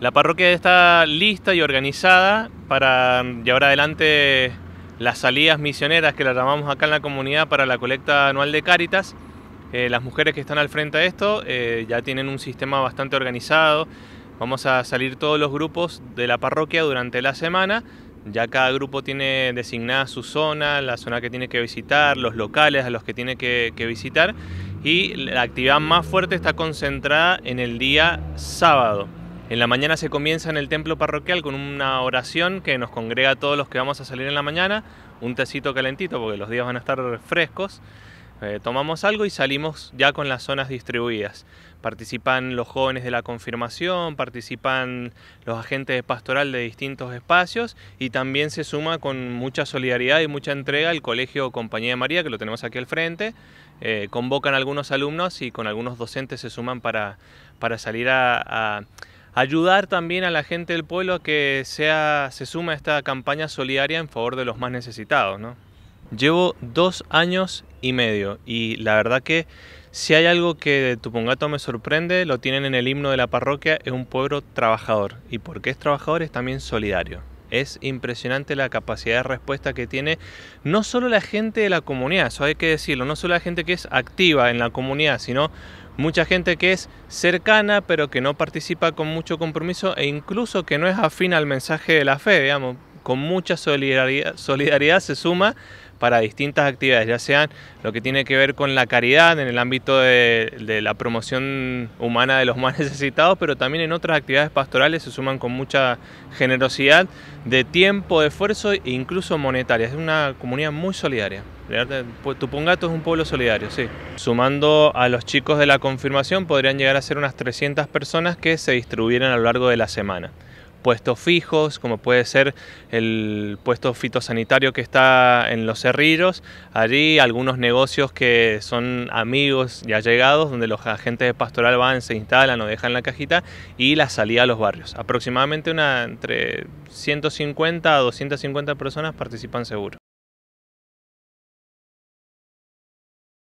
La parroquia está lista y organizada para llevar adelante las salidas misioneras que las llamamos acá en la comunidad para la colecta anual de Cáritas. Eh, las mujeres que están al frente de esto eh, ya tienen un sistema bastante organizado. Vamos a salir todos los grupos de la parroquia durante la semana. Ya cada grupo tiene designada su zona, la zona que tiene que visitar, los locales a los que tiene que visitar. Y la actividad más fuerte está concentrada en el día sábado. En la mañana se comienza en el templo parroquial con una oración que nos congrega a todos los que vamos a salir en la mañana, un tecito calentito porque los días van a estar frescos. Eh, tomamos algo y salimos ya con las zonas distribuidas. Participan los jóvenes de la confirmación, participan los agentes de pastoral de distintos espacios y también se suma con mucha solidaridad y mucha entrega el Colegio Compañía de María, que lo tenemos aquí al frente. Eh, convocan algunos alumnos y con algunos docentes se suman para, para salir a ayudar también a la gente del pueblo a que sea, se suma a esta campaña solidaria en favor de los más necesitados. ¿no? Llevo dos años y medio y la verdad que si hay algo que de Tupungato me sorprende, lo tienen en el himno de la parroquia, es un pueblo trabajador y porque es trabajador es también solidario. Es impresionante la capacidad de respuesta que tiene no solo la gente de la comunidad, eso hay que decirlo, no solo la gente que es activa en la comunidad, sino mucha gente que es cercana pero que no participa con mucho compromiso e incluso que no es afín al mensaje de la fe, digamos con mucha solidaridad, se suma para distintas actividades, ya sean lo que tiene que ver con la caridad en el ámbito de, de, la promoción humana de los más necesitados, pero también en otras actividades pastorales se suman con mucha generosidad de tiempo, de esfuerzo e incluso monetaria. Es una comunidad muy solidaria. Pues, Tupungato es un pueblo solidario, sí. Sumando a los chicos de la confirmación podrían llegar a ser unas 300 personas que se distribuyeran a lo largo de la semana puestos fijos, como puede ser el puesto fitosanitario que está en los cerrillos, allí algunos negocios que son amigos y allegados, donde los agentes de pastoral van, se instalan o dejan la cajita, y la salida a los barrios. Aproximadamente una, entre 150 a 250 personas participan seguro.